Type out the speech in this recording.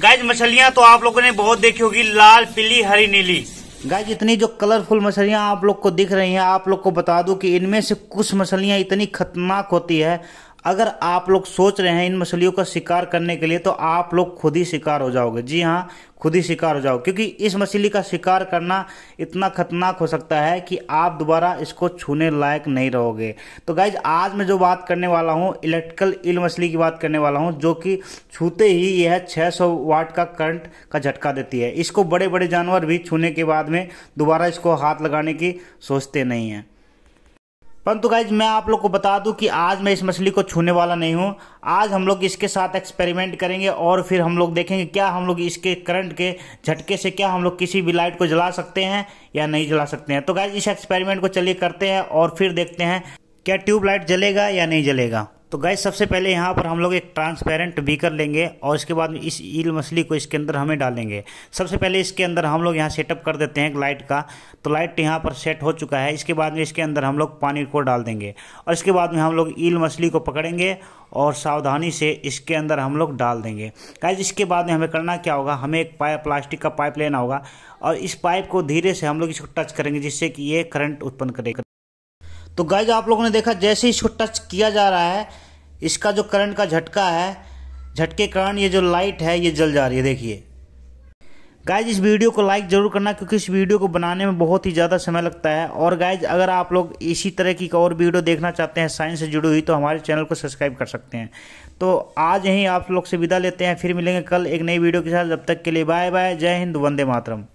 guys मछलियाँ तो आप लोगों ने बहुत देखी होगी लाल पीली हरी नीली गाइज इतनी जो कलरफुल मछलियां आप लोग को दिख रही हैं आप लोग को बता दूं कि इनमें से कुछ मछलियाँ इतनी खतरनाक होती है अगर आप लोग सोच रहे हैं इन मछलियों का शिकार करने के लिए तो आप लोग खुद ही शिकार हो जाओगे जी हाँ खुद ही शिकार हो जाओ क्योंकि इस मछली का शिकार करना इतना खतरनाक हो सकता है कि आप दोबारा इसको छूने लायक नहीं रहोगे तो गाइज आज मैं जो बात करने वाला हूँ इलेक्ट्रिकल ईल मछली की बात करने वाला हूँ जो कि छूते ही यह 600 वाट का करंट का झटका देती है इसको बड़े बड़े जानवर भी छूने के बाद में दोबारा इसको हाथ लगाने की सोचते नहीं हैं परंतु गाइज मैं आप लोग को बता दूं कि आज मैं इस मछली को छूने वाला नहीं हूं आज हम लोग इसके साथ एक्सपेरिमेंट करेंगे और फिर हम लोग देखेंगे क्या हम लोग इसके करंट के झटके से क्या हम लोग किसी भी लाइट को जला सकते हैं या नहीं जला सकते हैं तो गाइज इस एक्सपेरिमेंट को चलिए करते हैं और फिर देखते हैं क्या ट्यूबलाइट जलेगा या नहीं जलेगा तो गैस सबसे पहले यहाँ पर हम लोग एक ट्रांसपेरेंट बीकर लेंगे और इसके बाद इस ईल मछली को इसके अंदर हमें डालेंगे सबसे पहले इसके अंदर हम लोग यहाँ सेटअप कर देते हैं लाइट का तो लाइट यहाँ पर सेट हो चुका है इसके बाद में इसके अंदर हम लोग पानी को डाल देंगे और इसके बाद में हम लोग ईल मछली को पकड़ेंगे और सावधानी से इसके अंदर हम लोग डाल देंगे गैस इसके बाद में हमें करना क्या होगा हमें एक पाइप प्लास्टिक का पाइप लेना होगा और इस पाइप को धीरे से हम लोग इसको टच करेंगे जिससे कि ये करंट उत्पन्न करेगा तो गाइज आप लोगों ने देखा जैसे इसको टच किया जा रहा है इसका जो करंट का झटका है झटके कारण ये जो लाइट है ये जल जा रही है देखिए गाइज इस वीडियो को लाइक ज़रूर करना क्योंकि इस वीडियो को बनाने में बहुत ही ज़्यादा समय लगता है और गाइज अगर आप लोग इसी तरह की और वीडियो देखना चाहते हैं साइंस से जुड़ी हुई तो हमारे चैनल को सब्सक्राइब कर सकते हैं तो आज यहीं आप लोग से विदा लेते हैं फिर मिलेंगे कल एक नई वीडियो के साथ जब तक के लिए बाय बाय जय हिंद वंदे मातरम